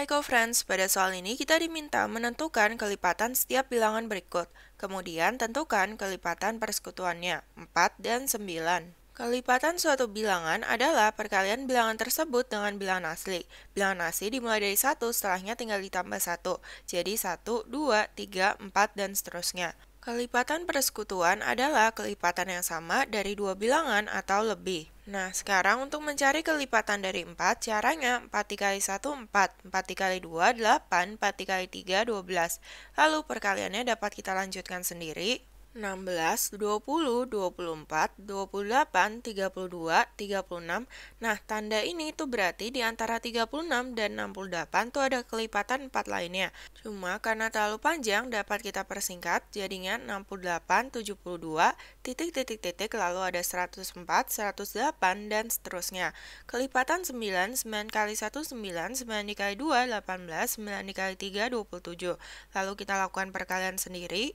Hai friends, pada soal ini kita diminta menentukan kelipatan setiap bilangan berikut. Kemudian tentukan kelipatan persekutuannya, 4 dan 9. Kelipatan suatu bilangan adalah perkalian bilangan tersebut dengan bilangan asli. Bilangan asli dimulai dari 1, setelahnya tinggal ditambah 1. Jadi 1, 2, 3, 4, dan seterusnya. Kelipatan persekutuan adalah kelipatan yang sama dari dua bilangan atau lebih. Nah, sekarang untuk mencari kelipatan dari 4, caranya 4 dikali 1, 4, 4 dikali 2, 8, 4 dikali 3, 12. Lalu perkaliannya dapat kita lanjutkan sendiri 16, 20, 24, 28, 32, 36. Nah, tanda ini itu berarti di antara 36 dan 68 itu ada kelipatan 4 lainnya. Cuma karena terlalu panjang dapat kita persingkat jadinya 68, 72, titik titik titik lalu ada 104, 108 dan seterusnya. Kelipatan 9, 9 kali 1 9, 9 dikali 2 18, 9 dikali 3 27. Lalu kita lakukan perkalian sendiri.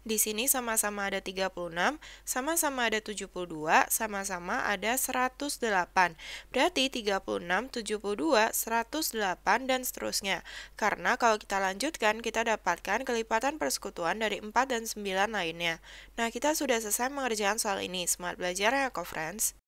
Di sini sama-sama ada 36, sama-sama ada 72, sama-sama ada 108. Berarti 36, 72, 108, dan seterusnya. Karena kalau kita lanjutkan, kita dapatkan kelipatan persekutuan dari 4 dan 9 lainnya. Nah, kita sudah selesai mengerjakan soal ini. Semangat belajar ya, co friends!